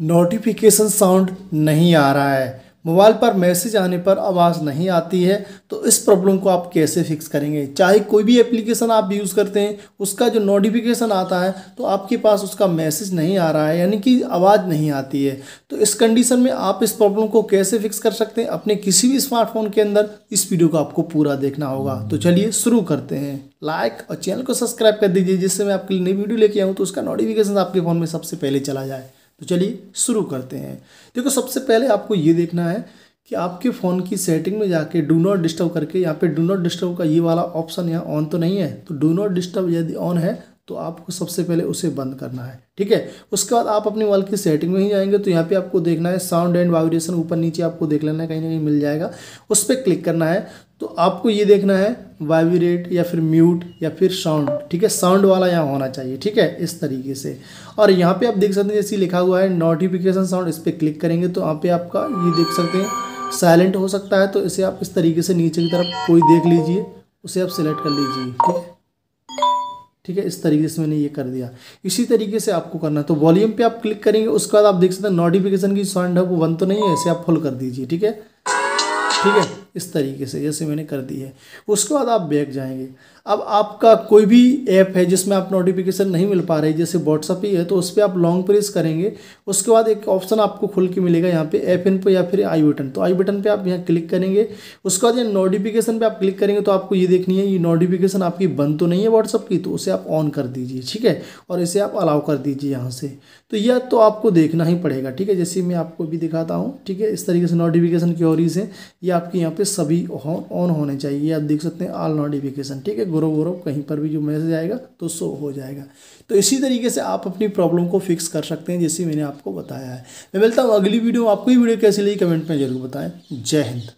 notification sound नहीं आ रहा है मोबाइल पर मैसेज आने पर आवाज़ नहीं आती है तो इस प्रॉब्लम को आप कैसे फिक्स करेंगे चाहे कोई भी एप्लीकेशन आप यूज़ करते हैं उसका जो नोटिफिकेशन आता है तो आपके पास उसका मैसेज नहीं आ रहा है यानी कि आवाज़ नहीं आती है तो इस कंडीशन में आप इस प्रॉब्लम को कैसे फिक्स कर सकते हैं अपने किसी भी स्मार्टफोन के अंदर इस वीडियो को आपको पूरा देखना होगा तो चलिए शुरू करते हैं लाइक और चैनल को सब्सक्राइब कर दीजिए जिससे मैं आपके लिए नई वीडियो लेके आऊँ तो उसका नोटिफिकेशन आपके फ़ोन में सबसे पहले चला जाए तो चलिए शुरू करते हैं देखो सबसे पहले आपको ये देखना है कि आपके फ़ोन की सेटिंग में जाके डू नॉट डिस्टर्ब करके यहाँ पे डू नॉट डिस्टर्ब का ये वाला ऑप्शन यहाँ ऑन तो नहीं है तो डू नॉट डिस्टर्ब यदि ऑन है तो आपको सबसे पहले उसे बंद करना है ठीक है उसके बाद आप अपने वाल की सेटिंग में ही जाएंगे तो यहाँ पे आपको देखना है साउंड एंड वाइब्रेशन ऊपर नीचे आपको देख लेना है कहीं ना कहीं मिल जाएगा उस पर क्लिक करना है तो आपको ये देखना है वाइब्रेट या फिर म्यूट या फिर साउंड ठीक है साउंड वाला यहाँ होना चाहिए ठीक है इस तरीके से और यहाँ पे आप देख सकते हैं जैसे लिखा हुआ है नोटिफिकेशन साउंड इस पर क्लिक करेंगे तो यहाँ पे आपका ये देख सकते हैं साइलेंट हो सकता है तो इसे आप इस तरीके से नीचे की तरफ कोई देख लीजिए उसे आप सिलेक्ट कर लीजिए ठीक है ठीक है इस तरीके से मैंने ये कर दिया इसी तरीके से आपको करना है तो वॉल्यूम पे आप क्लिक करेंगे उसके बाद आप देख सकते हैं नोटिफिकेशन की साउंड है वो बंद तो नहीं है इसे आप फुल कर दीजिए ठीक है ठीक है इस तरीके से जैसे मैंने कर दी है उसके बाद आप बैक जाएंगे अब आपका कोई भी ऐप है जिसमें आप नोटिफिकेशन नहीं मिल पा रही जैसे व्हाट्सअप ही है तो उस पर आप लॉन्ग प्रेस करेंगे उसके बाद एक ऑप्शन आपको खुल के मिलेगा यहाँ पे ऐप इन पर या फिर आई बटन तो आई बटन पे आप यहाँ क्लिक करेंगे उसके बाद यहाँ नोटिफिकेशन पर आप क्लिक करेंगे तो आपको ये देखनी है ये नोटिफिकेशन आपकी बंद तो नहीं है व्हाट्सअप की तो उसे आप ऑन कर दीजिए ठीक है और इसे आप अलाउ कर दीजिए यहाँ से तो यह तो आपको देखना ही पड़ेगा ठीक है जैसे मैं आपको भी दिखाता हूँ ठीक है इस तरीके से नोटिफिकेशन की हो से यह आपके यहाँ पे सभी ऑन होने चाहिए आप देख सकते हैं ऑल नोटिफिकेशन ठीक है गुरु गुरु कहीं पर भी जो मैसेज आएगा तो शो हो जाएगा तो इसी तरीके से आप अपनी प्रॉब्लम को फिक्स कर सकते हैं जैसे मैंने आपको बताया है मैं मिलता हूँ अगली वीडियो आपको ये वीडियो कैसी लगी कमेंट में जरूर बताएं जय हिंद